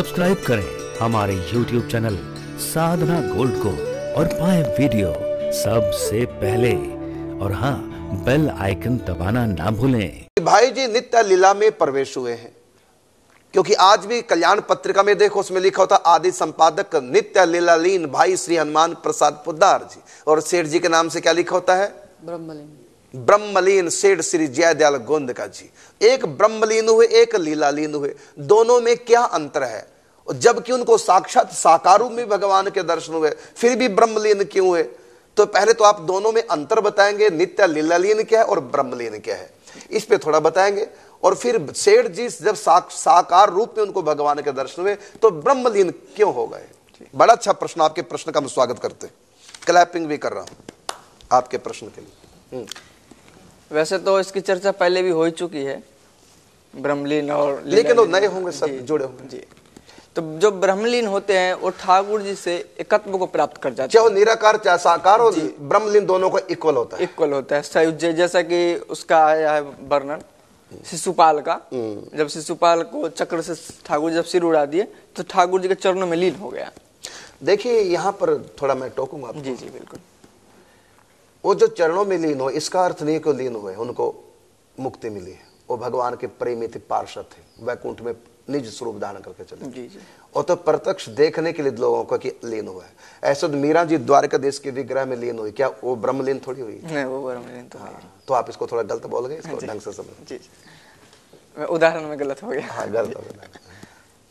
Subscribe करें हमारे YouTube channel साधना gold को और पाए वीडियो सबसे पहले और हाँ बेल आइकन दबाना ना भूलें भाई जी नित्य लीला में प्रवेश हुए हैं क्योंकि आज भी कल्याण पत्रिका में देखो उसमें लिखा होता आदि संपादक नित्य लीला लीन भाई श्री हनुमान प्रसाद पुद्दार जी और सेठ जी के नाम से क्या लिखा होता है ब्रह्मलीन ब्रह्मलीन सेठ श्री जयदयाल गोंद का जी एक ब्रह्मलीन हुए एक लीलालीन हुए दोनों में क्या अंतर है जबकि उनको साक्षात साकार में भगवान के दर्शन हुए फिर भी ब्रह्मलीन क्यों हुए तो पहले तो आप दोनों में अंतर बताएंगे नित्य लीलालीन क्या है और ब्रह्मलीन क्या है इस पे थोड़ा बताएंगे और फिर सेठ जी जब साक, साकार रूप में उनको भगवान के दर्शन हुए तो ब्रह्मलीन क्यों हो गए बड़ा अच्छा प्रश्न आपके प्रश्न का हम स्वागत करते क्लैपिंग भी कर रहा हूं आपके प्रश्न के लिए हम्म। वैसे तो इसकी चर्चा पहले भी हो ही चुकी है ब्रह्मलीन और लेकिन वो नए होंगे सब जुड़े होंगे जी तो जो ब्रह्मलीन होते हैं वो ठाकुर जी से एकत्व को प्राप्त कर जाते हैं चाहे निराकार चाहे साकार हो ब्रह्मलीन दोनों को इक्वल होता है इक्वल होता है सयुज्य जैसा कि उसका आया है वर्णन शिशुपाल का हम्म। जब शिशुपाल को चक्र से ठाकुर जब सिर उड़ा दिए तो ठाकुर जी के चरणों में लीन हो गया देखिए यहाँ पर थोड़ा मैं टोकूंगा जी जी बिल्कुल वो जो चरणों में लीन हो इसका अर्थ नहीं को लीन हुए उनको मुक्ति मिली वो भगवान के प्रेमी थे पार्षद थे वैकुंठ में निज स्वरूप धारण करके चले जी जी और तो प्रत्यक्ष देखने के लिए लोगों को कि लीन हुआ है ऐसे तो मीरा जी द्वारका देश के विग्रह में लीन हुई क्या वो ब्रह्मलीन थोड़ी हुई नहीं वो ब्रह्मलीन तो हाँ तो आप इसको थोड़ा गलत बोल गए इसको ढंग से समझ उदाहरण में गलत हो गया हाँ गलत हो गया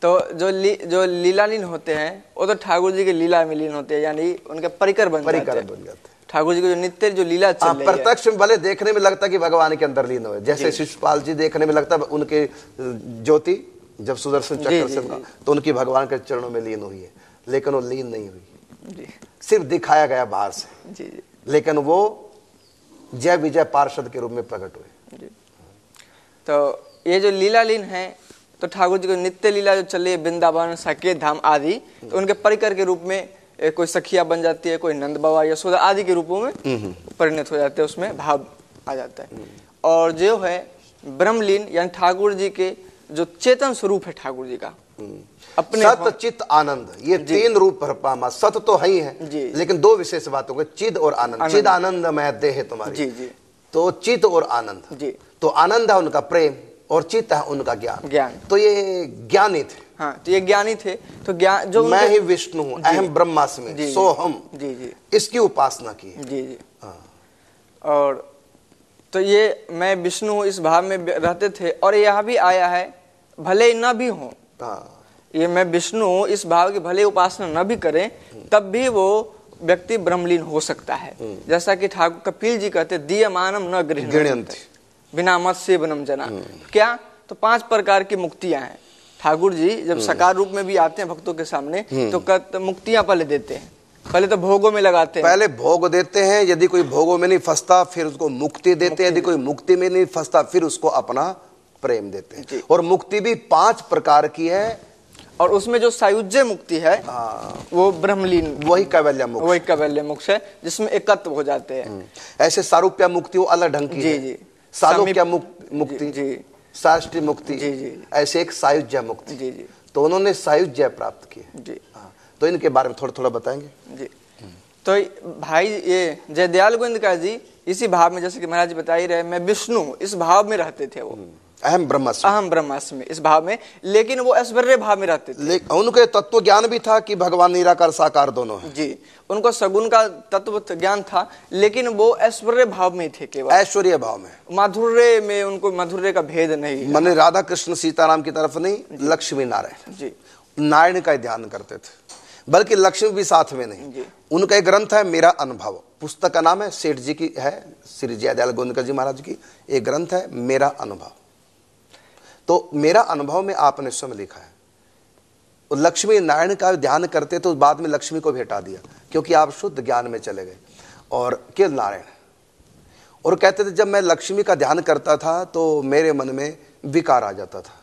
तो जो ली, जो लीलालीन होते हैं वो तो ठाकुर जी के लीला में लीन होते हैं यानी उनके परिकर बन परिकर बन जाते हैं ठाकुर जी को जो नित्य जो लीला हाँ, चल रही प्रत्यक्ष में भले देखने में लगता है कि भगवान के अंदर लीन हो जैसे शिष्यपाल जी देखने में लगता है उनके ज्योति जब सुदर्शन चक्र से तो उनकी भगवान के चरणों में लीन हुई है लेकिन वो लीन नहीं हुई सिर्फ दिखाया गया बाहर से जी लेकिन वो जय विजय पार्षद के रूप में प्रकट हुए तो ये जो लीला लीन है तो ठाकुर जी को नित्य लीला जो चल रही है वृंदावन साकेत धाम आदि तो उनके परिकर के रूप में कोई सखिया बन जाती है कोई नंद बाबा यशोदा आदि के रूपों में हम्म, हम्म। परिणत हो जाते हैं उसमें भाव आ जाता है और जो है ब्रह्मलीन यानी ठाकुर जी के जो चेतन स्वरूप है ठाकुर जी का हम्म। अपने सत चित आनंद ये तीन रूप परमा सत तो है ही है लेकिन दो विशेष बातों के चिद और आनंद चिद आनंद मैं देह तुम्हारी जी जी तो चित और आनंद जी तो आनंद है उनका प्रेम और चित है उनका ज्ञान ज्ञान तो ये ज्ञानी थे हाँ तो ये ज्ञानी थे तो ज्ञान जो मैं ही विष्णु हूँ अहम ब्रह्मास्मि सोहम जी जी इसकी उपासना की जी जी हाँ। और तो ये मैं विष्णु इस भाव में रहते थे और यह भी आया है भले न भी हो हाँ। ये मैं विष्णु इस भाव की भले उपासना न भी करें तब भी वो व्यक्ति ब्रह्मलीन हो सकता है हम्म। जैसा कि ठाकुर कपिल जी कहते दिय मानम न गृह बिना मत से बनम जना हम्म। क्या तो पांच प्रकार की मुक्तियां हैं ठाकुर जी जब हम्म। सकार रूप में भी आते हैं भक्तों के सामने तो मुक्तियां पहले देते हैं पहले तो भोगों में लगाते हैं पहले भोग देते हैं यदि कोई भोगों में नहीं फंसता फिर उसको मुक्ति देते हैं यदि कोई मुक्ति में नहीं फंसता फिर उसको अपना प्रेम देते हैं और मुक्ति भी पांच प्रकार की है और उसमें जो सायुज्य मुक्ति है आ, हाँ। वो ब्रह्मलीन वही कैवल्य मुक्ति वही कैवल्य मुक्ष है जिसमें एकत्व हो जाते हैं हम्म। ऐसे सारूप्या मुक्ति वो अलग ढंग की जी जी सालों मुक्ति जी, साष्टी मुक्ति जी जी ऐसे एक सायुज्य मुक्ति जी जी तो उन्होंने सायुज्य प्राप्त किए जी हाँ। तो इनके बारे में थोड़ा थोड़ा बताएंगे जी तो भाई ये जयदयाल गोविंद का जी इसी भाव में जैसे कि महाराज बता ही रहे मैं विष्णु इस भाव में रहते थे वो हम्म। अहम ब्रह्मास्मि अहम ब्रह्मास्मि इस भाव में लेकिन वो ऐश्वर्य भाव में रहते थे उनके तत्व ज्ञान भी था कि भगवान निराकार साकार दोनों है जी उनको सगुन का तत्व ज्ञान था लेकिन वो ऐश्वर्य भाव में थे केवल ऐश्वर्य भाव में माधुर्य में उनको माधुर्य का भेद नहीं मैंने राधा कृष्ण सीताराम की तरफ नहीं लक्ष्मी नारायण जी नारायण का ध्यान करते थे बल्कि लक्ष्मी भी साथ में नहीं उनका एक ग्रंथ है मेरा अनुभव पुस्तक का नाम है सेठ जी की है श्री जयदयाल गोविंद जी महाराज की एक ग्रंथ है मेरा अनुभव तो मेरा अनुभव में आपने स्वयं लिखा है लक्ष्मी नारायण का ध्यान करते तो बाद में लक्ष्मी को भेटा दिया क्योंकि आप शुद्ध ज्ञान में चले गए और केवल नारायण और कहते थे जब मैं लक्ष्मी का ध्यान करता था तो मेरे मन में विकार आ जाता था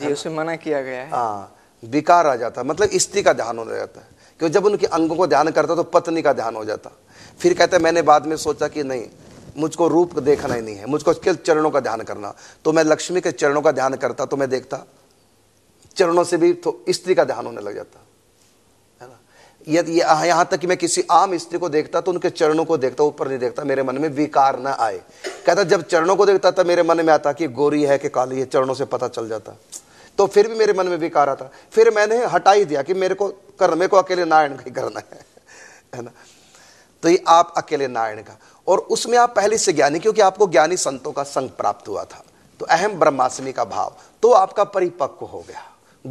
जी उसे मना किया गया है हाँ विकार आ जाता मतलब स्त्री का ध्यान हो जाता है क्योंकि जब उनके अंगों को ध्यान करता तो पत्नी का ध्यान हो जाता फिर कहते मैंने बाद में सोचा कि नहीं मुझको रूप देखना ही नहीं है मुझको केवल चरणों का ध्यान करना तो मैं लक्ष्मी के चरणों का ध्यान करता तो मैं देखता चरणों से भी तो स्त्री का ध्यान होने लग जाता है ना यदि यहां तक कि मैं किसी आम स्त्री को देखता तो उनके चरणों को देखता ऊपर नहीं देखता मेरे मन में विकार ना आए कहता जब चरणों को देखता तब मेरे मन में आता कि गोरी है कि काली है चरणों से पता चल जाता तो फिर भी मेरे मन में विकार आता फिर मैंने हटा ही दिया कि मेरे को कर्मे को अकेले नारायण का ही करना है ना तो ये आप अकेले नारायण का और उसमें आप पहले से ज्ञानी क्योंकि आपको ज्ञानी संतों का संग प्राप्त हुआ था तो अहम ब्रह्माष्टमी का भाव तो आपका परिपक्व हो गया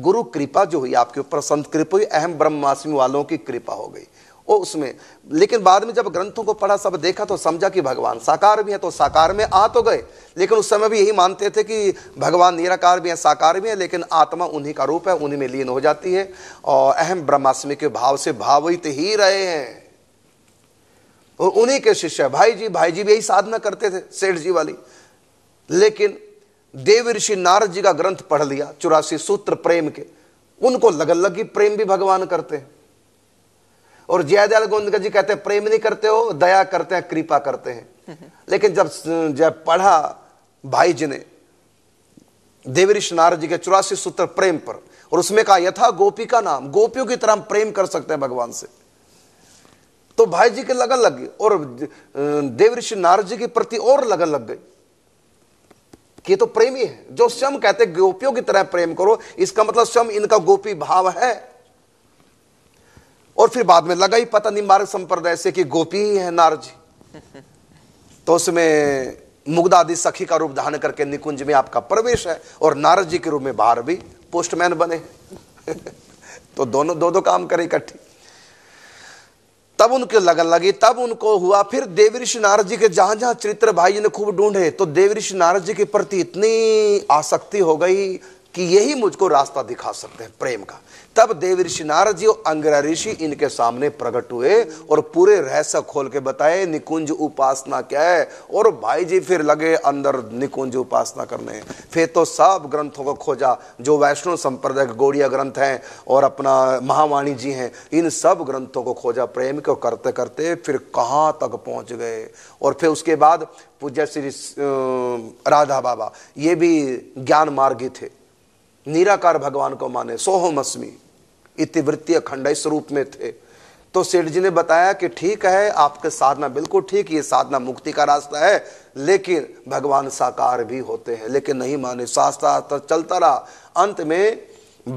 गुरु कृपा जो हुई आपके ऊपर संत कृपा हुई अहम ब्रह्माष्टमी वालों की कृपा हो गई वो उसमें लेकिन बाद में जब ग्रंथों को पढ़ा सब देखा तो समझा कि भगवान साकार भी है तो साकार में आ तो गए लेकिन उस समय भी यही मानते थे कि भगवान निराकार भी है साकार भी है लेकिन आत्मा उन्हीं का रूप है उन्हीं में लीन हो जाती है और अहम ब्रह्माष्टमी के भाव से भावित ही रहे हैं और उन्हीं के शिष्य भाई जी भाई जी भी यही साधना करते थे सेठ जी वाली लेकिन देव ऋषि नारद जी का ग्रंथ पढ़ लिया चौरासी सूत्र प्रेम के उनको लगन लगी प्रेम भी भगवान करते हैं और जयदयाल गोविंद जी कहते हैं प्रेम नहीं करते हो दया करते हैं कृपा करते हैं लेकिन जब जब पढ़ा भाई जी ने देवी ऋषि नारद जी के चौरासी सूत्र प्रेम पर और उसमें कहा यथा गोपी का नाम गोपियों की तरह हम प्रेम कर सकते हैं भगवान से तो भाई जी के लगन लग गई और देव ऋषि नारद जी के प्रति और लगन लग गई कि तो प्रेमी है जो स्वयं कहते गोपियों की तरह प्रेम करो इसका मतलब स्वयं इनका गोपी भाव है और फिर बाद में लगा ही पता मार्ग संप्रदाय से कि गोपी ही है नारद जी तो उसमें मुग्धादि सखी का रूप धारण करके निकुंज में आपका प्रवेश है और नारद जी के रूप में बाहर भी पोस्टमैन बने तो दोनों दो दो काम करे इकट्ठी तब उनके लगन लगी तब उनको हुआ फिर देवी ऋषि नारद जी के जहां जहां चरित्र भाई ने खूब ढूंढे तो देवी ऋषि नारद जी के प्रति इतनी आसक्ति हो गई कि यही मुझको रास्ता दिखा सकते हैं प्रेम का तब देव ऋषि नारद जी और अंग्रा ऋषि इनके सामने प्रकट हुए और पूरे रहस्य खोल के बताए निकुंज उपासना क्या है और भाई जी फिर लगे अंदर निकुंज उपासना करने फिर तो सब ग्रंथों को खोजा जो वैष्णव संप्रदाय गौड़िया ग्रंथ हैं और अपना महावाणी जी हैं इन सब ग्रंथों को खोजा प्रेम को करते करते फिर कहाँ तक पहुँच गए और फिर उसके बाद पूज्य श्री राधा बाबा ये भी ज्ञान मार्गी थे निराकार भगवान को माने सोहम अस्मी इतिवृत्ति अखंड इस रूप में थे तो सेठ जी ने बताया कि ठीक है आपके साधना बिल्कुल ठीक ये साधना मुक्ति का रास्ता है लेकिन भगवान साकार भी होते हैं लेकिन नहीं माने सास्ता तो चलता रहा अंत में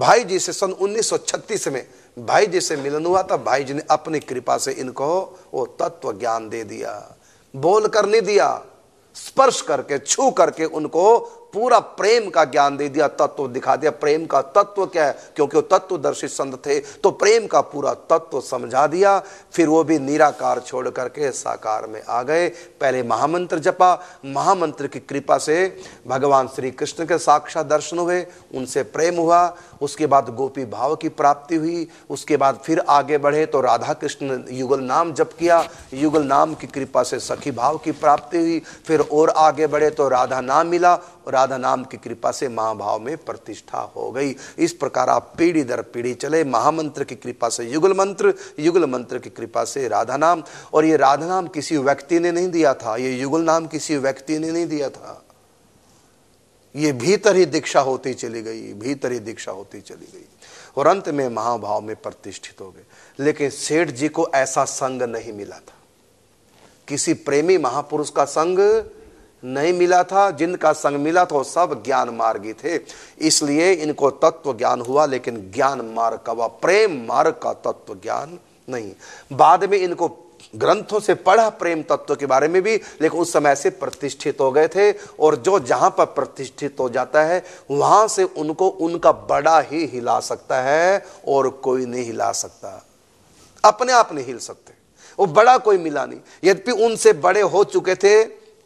भाई जी से सन 1936 में भाई जी से मिलन हुआ था भाई जी ने अपनी कृपा से इनको वो तत्व ज्ञान दे दिया बोल कर नहीं दिया स्पर्श करके छू करके उनको पूरा प्रेम का ज्ञान दे दिया तत्व दिखा दिया प्रेम का तत्व क्या है क्योंकि वो तत्वदर्शी संत थे तो प्रेम का पूरा तत्व समझा दिया फिर वो भी निराकार छोड़ करके साकार में आ गए पहले महामंत्र जपा महामंत्र की कृपा से भगवान श्री कृष्ण के साक्षात दर्शन हुए उनसे प्रेम हुआ उसके बाद गोपी भाव की प्राप्ति हुई उसके बाद फिर आगे बढ़े तो राधा कृष्ण युगल नाम जप किया युगल नाम की कृपा से सखी भाव की प्राप्ति हुई फिर और आगे बढ़े तो राधा नाम मिला राधा नाम की कृपा से महाभाव में प्रतिष्ठा हो गई इस प्रकार आप पीढ़ी दर पीढ़ी चले महामंत्र की कृपा से युगल मंत्र युगल मंत्र की कृपा से राधा नाम और ये राधा नाम किसी व्यक्ति ने नहीं दिया था ये युगल नाम किसी व्यक्ति ने नहीं दिया था ये भीतर ही दीक्षा होती चली गई भीतर ही दीक्षा होती चली गई और अंत में महाभाव में प्रतिष्ठित हो गए लेकिन सेठ जी को ऐसा संग नहीं मिला था किसी प्रेमी महापुरुष का संग नहीं मिला था जिनका संग मिला था वो सब ज्ञान मार्गी थे इसलिए इनको तत्व ज्ञान हुआ लेकिन ज्ञान मार्ग का वह प्रेम मार्ग का तत्व ज्ञान नहीं बाद में इनको ग्रंथों से पढ़ा प्रेम तत्व के बारे में भी लेकिन उस समय से प्रतिष्ठित हो गए थे और जो जहां पर प्रतिष्ठित हो जाता है वहां से उनको उनका बड़ा ही हिला सकता है और कोई नहीं हिला सकता अपने आप नहीं हिल सकते वो बड़ा कोई मिला नहीं यद्यपि उनसे बड़े हो चुके थे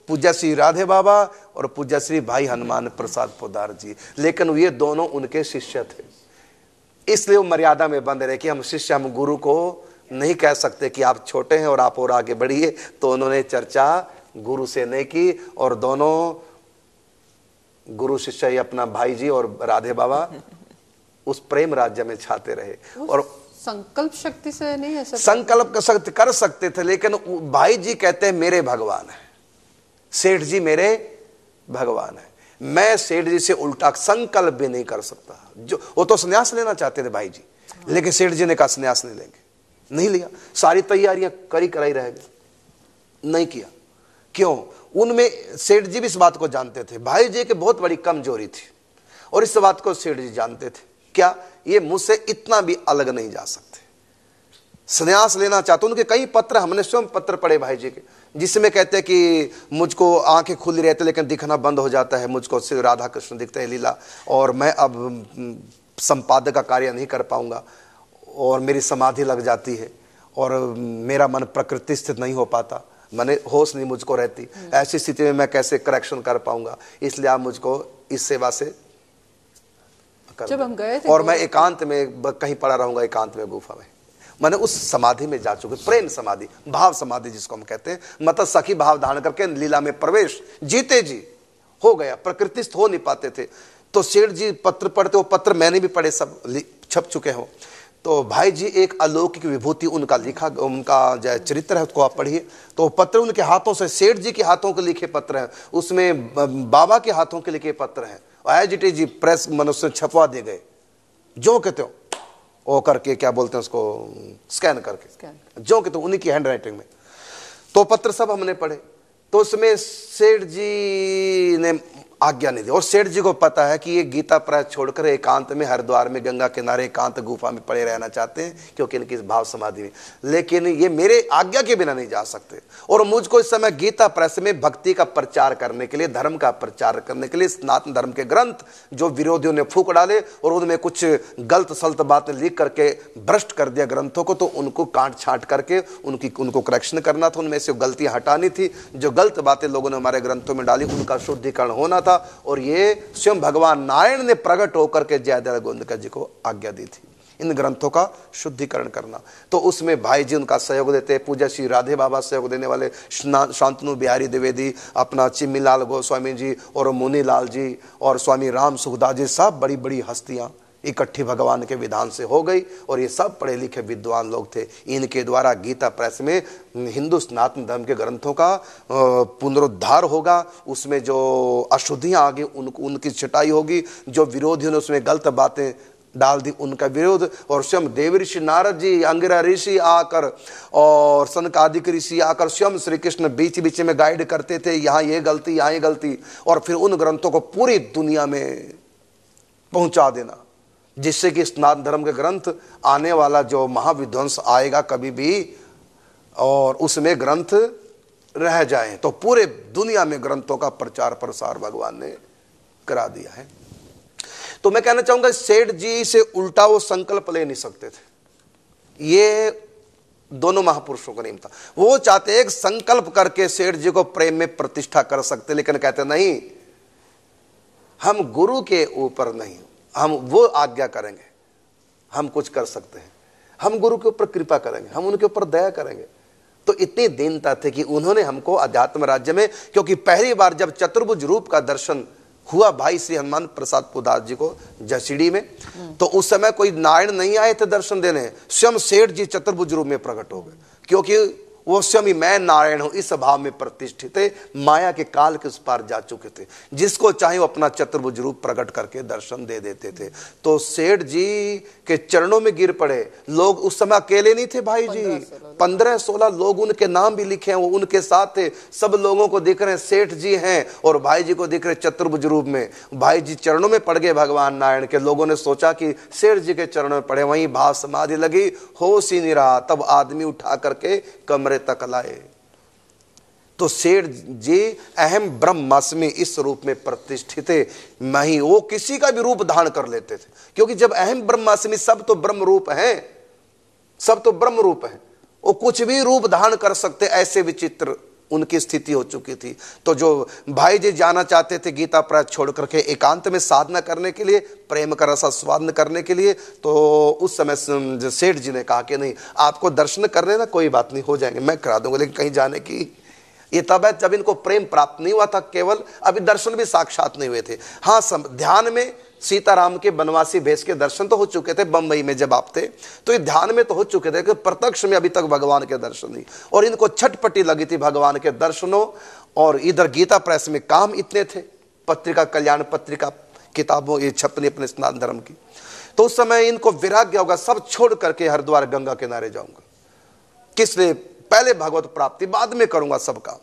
पूज्य श्री राधे बाबा और पूज्य श्री भाई हनुमान प्रसाद पोदार जी लेकिन ये दोनों उनके शिष्य थे इसलिए वो मर्यादा में बंद रहे कि हम शिष्य हम गुरु को नहीं कह सकते कि आप छोटे हैं और आप और आगे बढ़िए तो उन्होंने चर्चा गुरु से नहीं की और दोनों गुरु शिष्य ही अपना भाई जी और राधे बाबा उस प्रेम राज्य में छाते रहे और संकल्प शक्ति से नहीं है संकल्प शक्ति कर सकते थे लेकिन भाई जी कहते हैं मेरे भगवान है सेठ जी मेरे भगवान है मैं सेठ जी से उल्टा संकल्प भी नहीं कर सकता जो वो तो संन्यास लेना चाहते थे भाई जी लेकिन सेठ जी ने कहा संन्यास नहीं लेंगे नहीं लिया सारी तैयारियां करी कराई रह गई नहीं किया क्यों उनमें सेठ जी भी इस बात को जानते थे भाई जी की बहुत बड़ी कमजोरी थी और इस बात को सेठ जी जानते थे क्या ये मुझसे इतना भी अलग नहीं जा सकते संन्यास लेना चाहते उनके कई पत्र हमने स्वयं पत्र पढ़े भाई जी के जिसमें कहते हैं कि मुझको आंखें खुली रहती है लेकिन दिखना बंद हो जाता है मुझको सिर्फ राधा कृष्ण दिखते हैं लीला और मैं अब हम्म, संपादक का कार्य नहीं कर पाऊंगा और मेरी समाधि लग जाती है और हम्म, मेरा मन प्रकृति स्थित नहीं हो पाता मैंने होश नहीं मुझको रहती हम्म। ऐसी स्थिति में मैं कैसे करेक्शन कर पाऊंगा इसलिए आप मुझको इस सेवा से जब हम गए थे और तो मैं एकांत में कहीं पड़ा रहूंगा एकांत में गुफा में मैंने उस समाधि में जा चुके प्रेम समाधि भाव समाधि जिसको हम कहते हैं मतलब सखी भाव धारण करके लीला में प्रवेश जीते जी हो गया प्रकृतिस्थ हो नहीं पाते थे तो सेठ जी पत्र पढ़ते वो पत्र मैंने भी पढ़े सब छप चुके हो तो भाई जी एक अलौकिक विभूति उनका लिखा उनका जो चरित्र है उसको आप पढ़िए तो पत्र उनके हाथों से सेठ जी के हाथों के लिखे पत्र हैं उसमें बाबा के हाथों के लिखे पत्र हैं आई जी प्रेस मनुष्य छपवा दिए गए जो कहते हो वो करके क्या बोलते हैं उसको स्कैन करके स्कैन। जो कि तो उन्हीं की हैंड राइटिंग में तो पत्र सब हमने पढ़े तो उसमें सेठ जी ने आज्ञा नहीं दी और सेठ जी को पता है कि ये गीता प्राय छोड़कर एकांत में हरिद्वार में गंगा किनारे एकांत गुफा में पड़े रहना चाहते हैं क्योंकि इनकी भाव समाधि में लेकिन ये मेरे आज्ञा के बिना नहीं जा सकते और मुझको इस समय गीता प्रेस में भक्ति का प्रचार करने के लिए धर्म का प्रचार करने के लिए स्नातन धर्म के ग्रंथ जो विरोधियों ने फूक डाले और उनमें कुछ गलत सलत बातें लिख करके भ्रष्ट कर दिया ग्रंथों को तो उनको काट छाट करके उनकी उनको करेक्शन करना था उनमें से गलतियां हटानी थी जो गलत बातें लोगों ने हमारे ग्रंथों में डाली उनका शुद्धिकरण होना था और ये स्वयं भगवान नारायण ने प्रकट होकर के जयदेव गोविंदकर जी को आज्ञा दी थी इन ग्रंथों का शुद्धिकरण करना तो उसमें भाई जी उनका सहयोग देते पूजा श्री राधे बाबा सहयोग देने वाले शांतनु बिहारी द्विवेदी अपना चिम्मीलाल गोस्वामी जी और मुनीलाल जी और स्वामी राम सुखदास जी सब बड़ी बड़ी हस्तियाँ इकट्ठी भगवान के विधान से हो गई और ये सब पढ़े लिखे विद्वान लोग थे इनके द्वारा गीता प्रेस में हिंदू स्नातन धर्म के ग्रंथों का पुनरुद्धार होगा उसमें जो अशुद्धियाँ आ गई उन, उनकी छटाई होगी जो विरोधियों ने उसमें गलत बातें डाल दी उनका विरोध और स्वयं देव ऋषि नारद जी अंगिरा ऋषि आकर और सनकादिक ऋषि आकर स्वयं श्री कृष्ण बीच बीच में गाइड करते थे यहाँ ये गलती यहाँ ये गलती और फिर उन ग्रंथों को पूरी दुनिया में पहुँचा देना जिससे कि स्नान धर्म के ग्रंथ आने वाला जो महाविध्वंस आएगा कभी भी और उसमें ग्रंथ रह जाए तो पूरे दुनिया में ग्रंथों का प्रचार प्रसार भगवान ने करा दिया है तो मैं कहना चाहूंगा सेठ जी से उल्टा वो संकल्प ले नहीं सकते थे ये दोनों महापुरुषों का नियम था वो चाहते एक संकल्प करके सेठ जी को प्रेम में प्रतिष्ठा कर सकते लेकिन कहते नहीं हम गुरु के ऊपर नहीं हम वो आज्ञा करेंगे हम कुछ कर सकते हैं हम गुरु के ऊपर कृपा करेंगे हम उनके ऊपर दया करेंगे तो इतनी दीनता थी कि उन्होंने हमको अध्यात्म राज्य में क्योंकि पहली बार जब चतुर्भुज रूप का दर्शन हुआ भाई श्री हनुमान प्रसाद पुदास जी को जसीडी में तो उस समय कोई नारायण नहीं आए थे दर्शन देने स्वयं सेठ जी चतुर्भुज रूप में प्रकट हो गए क्योंकि वो स्वयं मैं नारायण हूं इस भाव में प्रतिष्ठित माया के काल के उस पार जा चुके थे जिसको चाहे वो अपना चतुर्भुज रूप प्रकट करके दर्शन दे देते थे तो सेठ जी के चरणों में गिर पड़े लोग उस समय अकेले नहीं थे भाई जी पंद्रह सोलह लोग उनके नाम भी लिखे हैं वो उनके साथ थे सब लोगों को दिख रहे हैं सेठ जी हैं और भाई जी को दिख रहे चतुर्भुज रूप में भाई जी चरणों में पड़ गए भगवान नारायण के लोगों ने सोचा कि सेठ जी के चरणों में पड़े वहीं भाव समाधि लगी होश ही नहीं रहा तब आदमी उठा करके कमरे हमारे तक लाए तो शेर जे अहम ब्रह्मास्मि इस रूप में प्रतिष्ठित नहीं वो किसी का भी रूप धारण कर लेते थे क्योंकि जब अहम ब्रह्मास्मि सब तो ब्रह्म रूप हैं सब तो ब्रह्म रूप हैं वो कुछ भी रूप धारण कर सकते ऐसे विचित्र उनकी स्थिति हो चुकी थी तो जो भाई जी जाना चाहते थे गीता प्राय छोड़ करके एकांत में साधना करने के लिए प्रेम का स्वादन करने के लिए तो उस समय सेठ जी ने कहा कि नहीं आपको दर्शन करने ना कोई बात नहीं हो जाएंगे मैं करा दूंगा लेकिन कहीं जाने की ये तब है जब इनको प्रेम प्राप्त नहीं हुआ था केवल अभी दर्शन भी साक्षात नहीं हुए थे हाँ सम, ध्यान में सीताराम के बनवासी भेष के दर्शन तो हो चुके थे बंबई में जब आप थे तो ये ध्यान में तो हो चुके थे कि प्रत्यक्ष में अभी तक भगवान के दर्शन नहीं और इनको छटपटी लगी थी भगवान के दर्शनों और इधर गीता प्रेस में काम इतने थे पत्रिका कल्याण पत्रिका किताबों ये छपनी अपने स्नान धर्म की तो उस समय इनको विराग्य होगा सब छोड़ करके हरिद्वार गंगा किनारे जाऊंगा किस लिए पहले भगवत प्राप्ति बाद में करूंगा सबका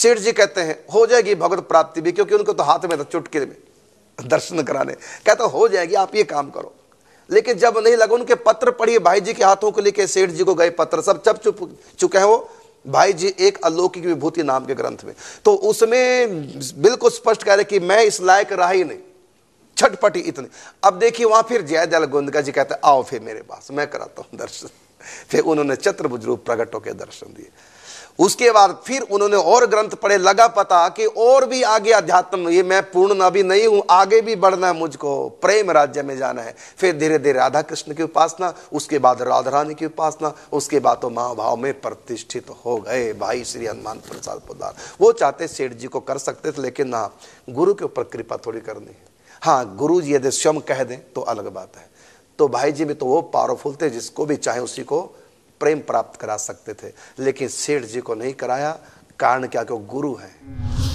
सेठ जी कहते हैं हो जाएगी भगवत प्राप्ति भी क्योंकि उनको तो हाथ में था चुटकी में दर्शन कराने कहता हो जाएगी आप ये काम करो लेकिन जब नहीं लगा उनके पत्र पढ़िए भाई जी के हाथों को लेके सेठ जी को गए पत्र सब चप चुप चुके हैं वो भाई जी एक अलौकिक विभूति नाम के ग्रंथ में तो उसमें बिल्कुल स्पष्ट कह रहे कि मैं इस लायक रहा ही नहीं छटपटी इतनी अब देखिए वहां फिर जय दयाल गोंदका जी कहते आओ फिर मेरे पास मैं कराता हूं दर्शन फिर उन्होंने चतुर्भुज रूप प्रकट होकर दर्शन दिए उसके बाद फिर उन्होंने और ग्रंथ पढ़े लगा पता कि और भी आगे अध्यात्म ये मैं पूर्ण अभी नहीं हूं आगे भी बढ़ना है मुझको प्रेम राज्य में जाना है फिर धीरे धीरे राधा कृष्ण की उपासना उसके बाद राधा रानी की उपासना उसके बाद तो महाभाव में प्रतिष्ठित हो गए भाई श्री हनुमान प्रसाद पोदार वो चाहते सेठ जी को कर सकते थे लेकिन ना गुरु के ऊपर कृपा थोड़ी करनी है हाँ गुरु जी यदि स्वयं कह दें तो अलग बात है तो भाई जी भी तो वो पावरफुल थे जिसको भी चाहे उसी को प्रेम प्राप्त करा सकते थे लेकिन सेठ जी को नहीं कराया कारण क्या कि वो गुरु हैं